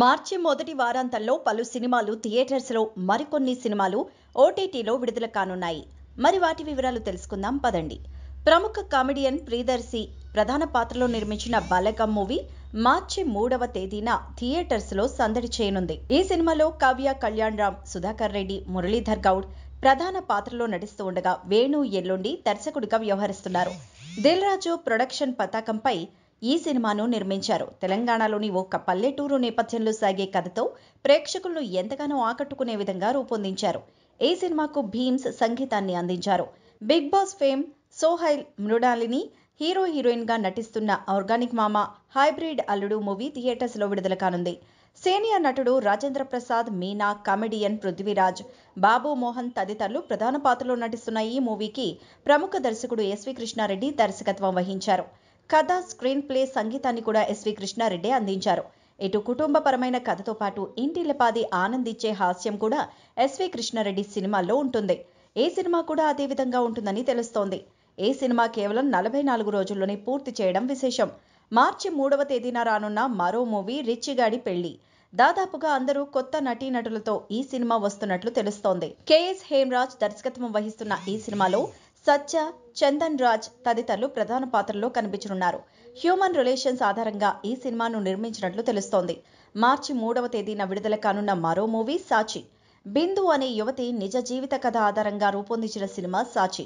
మార్చి మొదటి వారాంతంలో పలు సినిమాలు థియేటర్స్లో మరికొన్ని సినిమాలు ఓటీటీలో విడుదల కానున్నాయి మరి వాటి వివరాలు తెలుసుకుందాం పదండి ప్రముఖ కామెడియన్ ప్రీదర్శి ప్రధాన పాత్రలో నిర్మించిన బలగం మూవీ మార్చి మూడవ తేదీన థియేటర్స్ లో సందడి చేయనుంది ఈ సినిమాలో కావ్య కళ్యాణ్ రామ్ సుధాకర్ రెడ్డి మురళీధర్ గౌడ్ ప్రధాన పాత్రలో నటిస్తూ ఉండగా వేణు ఎల్లుండి దర్శకుడిగా వ్యవహరిస్తున్నారు దిల్ రాజు ప్రొడక్షన్ పతాకంపై ఈ సినిమాను నిర్మించారు తెలంగాణలోని ఒక పల్లెటూరు నేపథ్యంలో సాగే కథతో ప్రేక్షకులను ఎంతగానో ఆకట్టుకునే విధంగా రూపొందించారు ఈ సినిమాకు భీమ్స్ సంగీతాన్ని అందించారు Bigg Boss fame Sohail Mrinalini hero heroine గా నటిస్తున్న ఆర్గానిక్ మామ హైబ్రిడ్ అల్లుడు మూవీ థియేటర్స్ లో విడుదల కానుంది సీనియర్ నటుడు రాజేంద్ర ప్రసాద్ మీనా కామెడియన్ పృథ్వీరాజ్ బాబు మోహన్ తదితరులు ప్రధాన పాత్రలో నటిస్తున్న ఈ మూవీకి ప్రముఖ దర్శకుడు ఎస్వి కృష్ణారెడ్డి దర్శకత్వం వహించారు కథ స్క్రీన్ ప్లే సంగీతాన్ని కూడా ఎస్వి కృష్ణారెడ్డి అందించారు ఇటు కుటుంబపరమైన కథతో పాటు ఇంటిలపాది ఆనందించే హాస్యం కూడా ఎస్వి కృష్ణారెడ్డి సినిమాల్లో ఉంటుంది ఏ సినిమా కూడా అదే విధంగా ఉంటుందని తెలుస్తోంది ఏ సినిమా కేవలం నలభై నాలుగు రోజుల్లోనే పూర్తి చేయడం విశేషం మార్చి మూడవ తేదీన రానున్న మరో మూవీ రిచ్చిగాడి పెళ్లి దాదాపుగా అందరూ కొత్త నటీనటులతో ఈ సినిమా వస్తున్నట్లు తెలుస్తోంది కెఎస్ హేమ్రాజ్ దర్శకత్వం వహిస్తున్న ఈ సినిమాలో సత్య చందన్ రాజ్ తదితరులు ప్రధాన పాత్రల్లో కనిపించనున్నారు హ్యూమన్ రిలేషన్స్ ఆధారంగా ఈ సినిమాను నిర్మించినట్లు తెలుస్తోంది మార్చి మూడవ తేదీన విడుదల కానున్న మరో మూవీ సాచి బిందు అనే యువతి నిజ జీవిత కథ ఆధారంగా రూపొందించిన సినిమా సాచి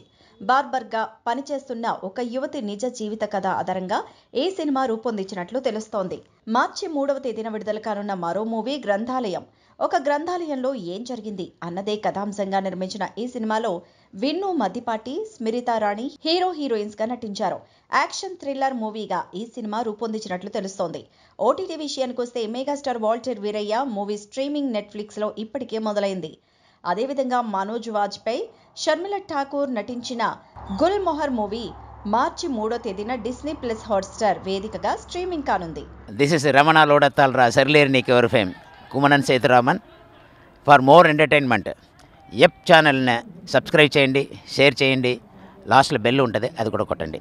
బార్బర్గా పనిచేస్తున్న ఒక యువతి నిజ జీవిత కథ ఆధారంగా ఈ సినిమా రూపొందించినట్లు తెలుస్తోంది మార్చి మూడవ తేదీన విడుదల కానున్న మరో మూవీ గ్రంథాలయం ఒక గ్రంథాలయంలో ఏం జరిగింది అన్నదే కథాంశంగా నిర్మించిన ఈ సినిమాలో విన్ను మద్దిపాటి రాణి హీరో హీరోయిన్స్ గా నటించారు యాక్షన్ థ్రిల్లర్ మూవీగా ఈ సినిమా రూపొందించినట్లు తెలుస్తోంది ఓటీటీ విషయానికి వస్తే megastar Waltair Veerayya movie streaming Netflix లో ఇప్పటికే మొదలైంది అదేవిధంగా మనోజ్ వాజ్పేయి షర్మిల ఠాకూర్ నటించిన గుల్ మొహర్ మూవీ మార్చి మూడో తేదీన డిస్నీ ప్లస్ హాట్స్టార్ వేదికగా స్ట్రీమింగ్ కానుంది దిస్ ఇస్ రమణ లోడత్తాల్ రా Sarileru Neeku Evaru fame Kumanan Sethuraman for more entertainment ఎప్ ఛానల్ని సబ్స్క్రైబ్ చేయండి షేర్ చేయండి లాస్ట్లో బెల్ ఉంటుంది అది కూడా కొట్టండి